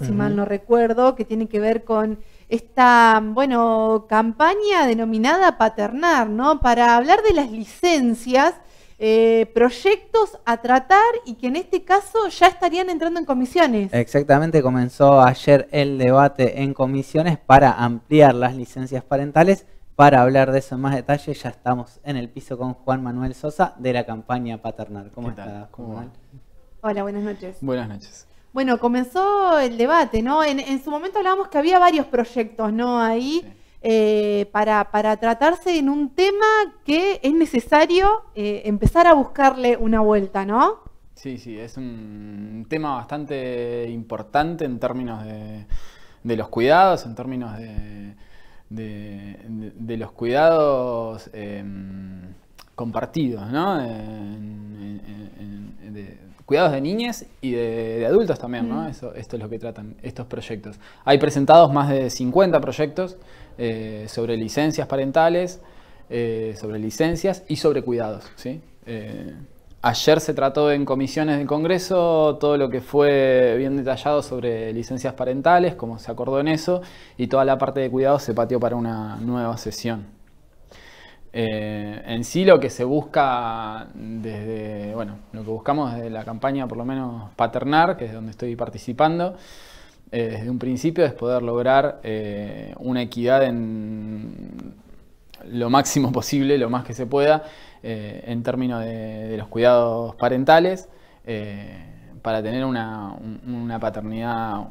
si mal no recuerdo, que tiene que ver con esta, bueno, campaña denominada Paternar, ¿no? Para hablar de las licencias, eh, proyectos a tratar y que en este caso ya estarían entrando en comisiones. Exactamente, comenzó ayer el debate en comisiones para ampliar las licencias parentales. Para hablar de eso en más detalle, ya estamos en el piso con Juan Manuel Sosa de la campaña Paternar. ¿Cómo estás, Hola, buenas noches. Buenas noches. Bueno, comenzó el debate, ¿no? En, su momento hablábamos que había varios proyectos, ¿no? Ahí eh, para, tratarse en un tema que es necesario eh, empezar a buscarle una vuelta, ¿no? Sí, sí, es un tema bastante importante en términos de, los cuidados, en términos de, los cuidados em, compartidos, ¿no? cuidados de niñas y de, adultos también, ¿no? Eso, esto es lo que tratan estos proyectos. Hay presentados más de 50 proyectos eh, sobre licencias parentales, eh, sobre licencias y sobre cuidados, eh, ayer se trató en comisiones del Congreso todo lo que fue bien detallado sobre licencias parentales, como se acordó en eso, y toda la parte de cuidados se pateó para una nueva sesión. Eh, en sí lo que se busca desde, bueno, lo que buscamos desde la campaña por lo menos paternar, que es donde estoy participando, eh, desde un principio es poder lograr eh, una equidad en lo máximo posible, lo más que se pueda, en términos de, los cuidados parentales, para tener una, una paternidad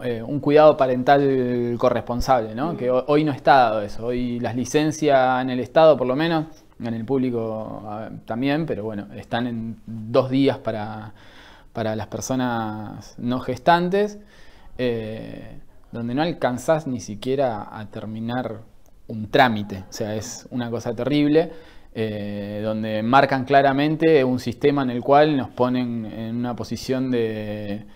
eh, un cuidado parental corresponsable, ¿no? Mm. Que hoy no está dado eso. Hoy las licencias en el Estado, por lo menos, en el público también, pero bueno, están en dos días para, las personas no gestantes, eh, donde no alcanzás ni siquiera a terminar un trámite. O sea, es una cosa terrible. Eh, donde marcan claramente un sistema en el cual nos ponen en una posición de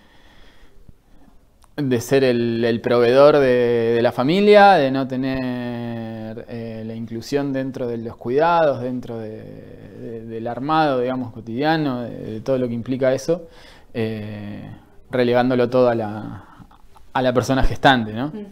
de ser el, proveedor de, la familia, de no tener eh, la inclusión dentro de los cuidados, dentro del armado, digamos, cotidiano, de, todo lo que implica eso, eh, relegándolo todo a la, persona gestante, ¿no? Mm.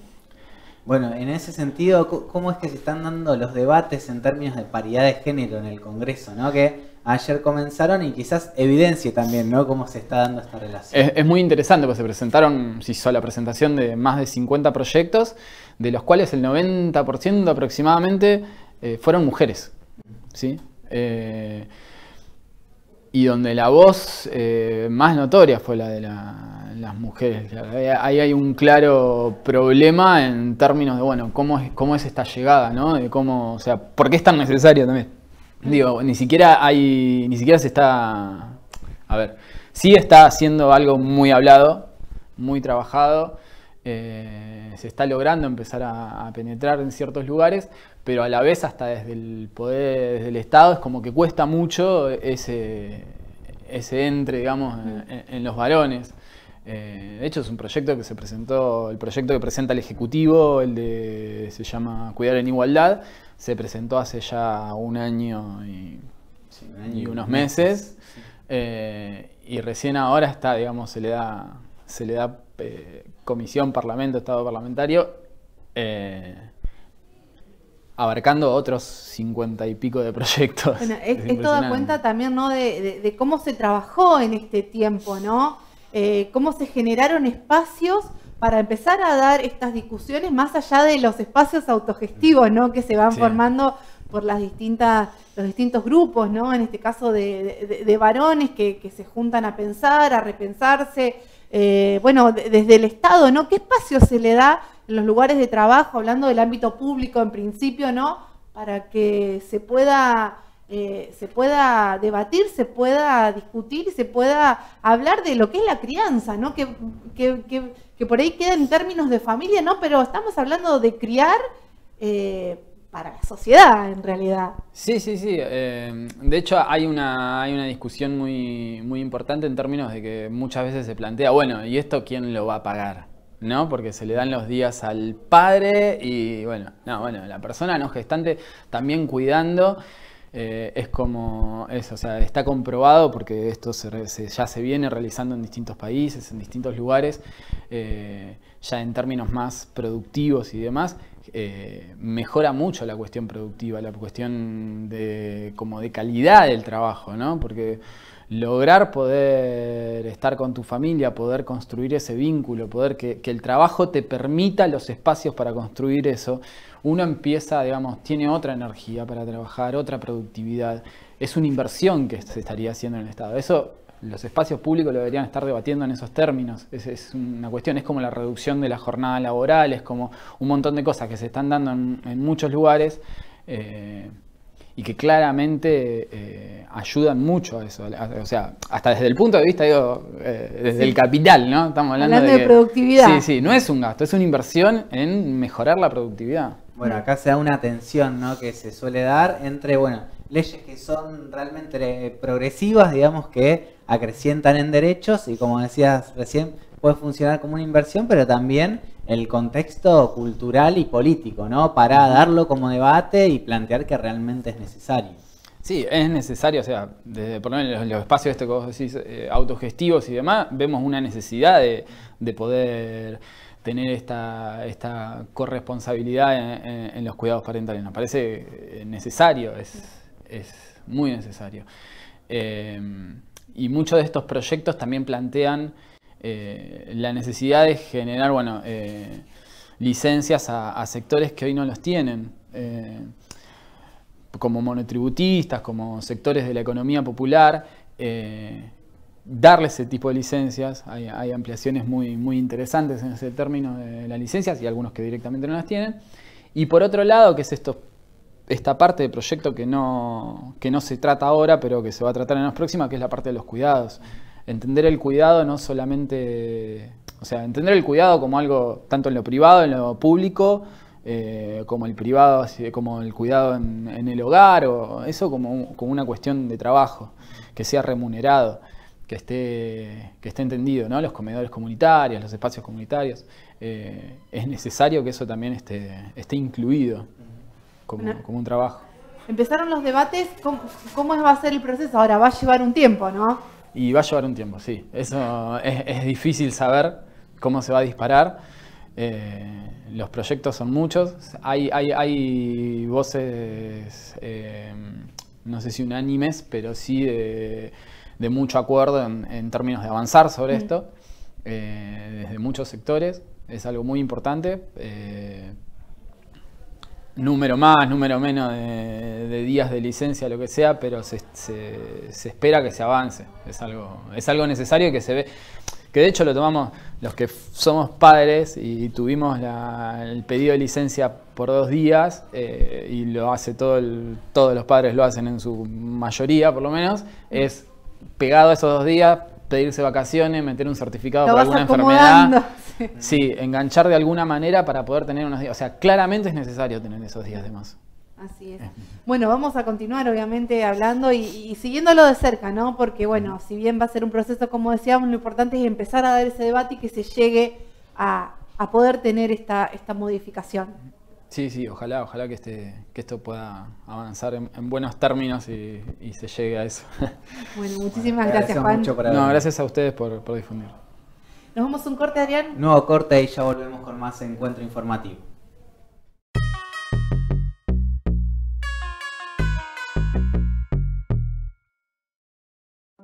Bueno, en ese sentido, ¿cómo es que se están dando los debates en términos de paridad de género en el Congreso, ¿no? Que ayer comenzaron y quizás evidencie también ¿no? cómo se está dando esta relación. Es, muy interesante, porque se presentaron, se hizo la presentación de más de 50 proyectos, de los cuales el 90% aproximadamente eh, fueron mujeres. ¿sí? Eh, y donde la voz eh, más notoria fue la de las mujeres. Ahí hay un claro problema en términos de, bueno, cómo es, cómo es esta llegada, ¿no? De cómo, o sea, ¿por qué es tan necesaria también? Digo, ni siquiera hay. Ni siquiera se está. A ver. Sí está haciendo algo muy hablado, muy trabajado. Eh, se está logrando empezar a, penetrar en ciertos lugares, pero a la vez hasta desde el poder, del Estado, es como que cuesta mucho ese, ese entre, digamos, en, los varones. Eh, de hecho, es un proyecto que se presentó, el proyecto que presenta el Ejecutivo, el de, se llama Cuidar en Igualdad, se presentó hace ya un año y, unos meses. Eh, y recién ahora está, digamos, se le da, se le da eh, comisión, parlamento, estado parlamentario, eh, abarcando otros cincuenta y pico de proyectos. Bueno, esto da cuenta también ¿no? De, de, cómo se trabajó en este tiempo, ¿no? cómo se generaron espacios para empezar a dar estas discusiones más allá de los espacios autogestivos ¿no? que se van formando por las distintas, los distintos grupos, ¿no? en este caso de, varones que, se juntan a pensar, a repensarse, eh, bueno, desde el Estado, ¿no? ¿Qué espacio se le da en los lugares de trabajo, hablando del ámbito público en principio, ¿no? para que se pueda eh, se pueda debatir, se pueda discutir se pueda hablar de lo que es la crianza, ¿no? Que, por ahí queda en términos de familia, ¿no? Pero estamos hablando de criar eh, para la sociedad, en realidad. Sí, sí, sí. Eh, de hecho, hay una, hay una discusión muy, muy importante en términos de que muchas veces se plantea, bueno, ¿y esto quién lo va a pagar? ¿no? Porque se le dan los días al padre y bueno, no, bueno, la persona no gestante también cuidando. Eh, es como eso, o sea, está comprobado porque esto se, ya se viene realizando en distintos países, en distintos lugares, eh, ya en términos más productivos y demás, eh, mejora mucho la cuestión productiva, la cuestión de, como de calidad del trabajo, ¿no? Porque lograr poder estar con tu familia, poder construir ese vínculo, poder que, el trabajo te permita los espacios para construir eso, uno empieza, digamos, tiene otra energía para trabajar, otra productividad. Es una inversión que se estaría haciendo en el Estado. Eso los espacios públicos lo deberían estar debatiendo en esos términos. Es, una cuestión, es como la reducción de la jornada laboral, es como un montón de cosas que se están dando en, muchos lugares. Eh, y que claramente eh, ayudan mucho a eso. O sea, hasta desde el punto de vista, digo, eh, desde el capital, ¿no? Estamos hablando, de, productividad. Sí, sí, no es un gasto, es una inversión en mejorar la productividad. Bueno, acá se da una tensión, ¿no? Que se suele dar entre, bueno, leyes que son realmente eh, progresivas, digamos, que acrecientan en derechos y como decías recién, puede funcionar como una inversión, pero también el contexto cultural y político, ¿no? Para darlo como debate y plantear que realmente es necesario. Sí, es necesario, o sea, desde por lo menos los espacios este que decís, eh, autogestivos y demás, vemos una necesidad de, poder tener esta, esta corresponsabilidad en, los cuidados parentales. Nos parece eh, necesario, es, es muy necesario. Em, y muchos de estos proyectos también plantean eh, la necesidad de generar bueno, eh, licencias a, sectores que hoy no los tienen, eh, como monotributistas, como sectores de la economía popular. darle ese tipo de licencias, hay, ampliaciones muy, muy interesantes en ese término de las licencias y algunos que directamente no las tienen. Y por otro lado, que es estos esta parte del proyecto que no, que no se trata ahora, pero que se va a tratar en las próximas, que es la parte de los cuidados. Entender el cuidado no solamente, o sea, entender el cuidado como algo tanto en lo privado, en lo público, eh, como el privado, como el cuidado en, el hogar, o eso como, una cuestión de trabajo, que sea remunerado, que esté, que esté entendido, ¿no? Los comedores comunitarios, los espacios comunitarios. Eh, es necesario que eso también esté, esté incluido como, un trabajo. Empezaron los debates, ¿cómo, va a ser el proceso? Ahora va a llevar un tiempo, ¿no? Y va a llevar un tiempo, sí. Eso es, difícil saber cómo se va a disparar. Eh, los proyectos son muchos. Hay, hay, voces, eh, no sé si unánimes, pero sí de, mucho acuerdo en, términos de avanzar sobre mm. esto, eh, desde muchos sectores. Es algo muy importante número más, número menos de, días de licencia, lo que sea, pero se, espera que se avance. Es algo, es algo necesario que se ve. Que de hecho lo tomamos los que somos padres y tuvimos el pedido de licencia por dos días, eh, y lo hace todo el, todos los padres lo hacen en su mayoría por lo menos, es pegado a esos dos días, pedirse vacaciones, meter un certificado por alguna enfermedad sí, enganchar de alguna manera para poder tener unos días. O sea, claramente es necesario tener esos días de más. Así es. Bueno, vamos a continuar obviamente hablando y, siguiéndolo de cerca, ¿no? Porque bueno, si bien va a ser un proceso, como decíamos, lo importante es empezar a dar ese debate y que se llegue a, poder tener esta, esta modificación. Sí, sí, ojalá, ojalá que, este, que esto pueda avanzar en, buenos términos y, se llegue a eso. Bueno, muchísimas gracias, Juan. no, gracias a ustedes por, por difundir. Nos vemos un corte, Adrián. Nuevo corte y ya volvemos con más encuentro informativo.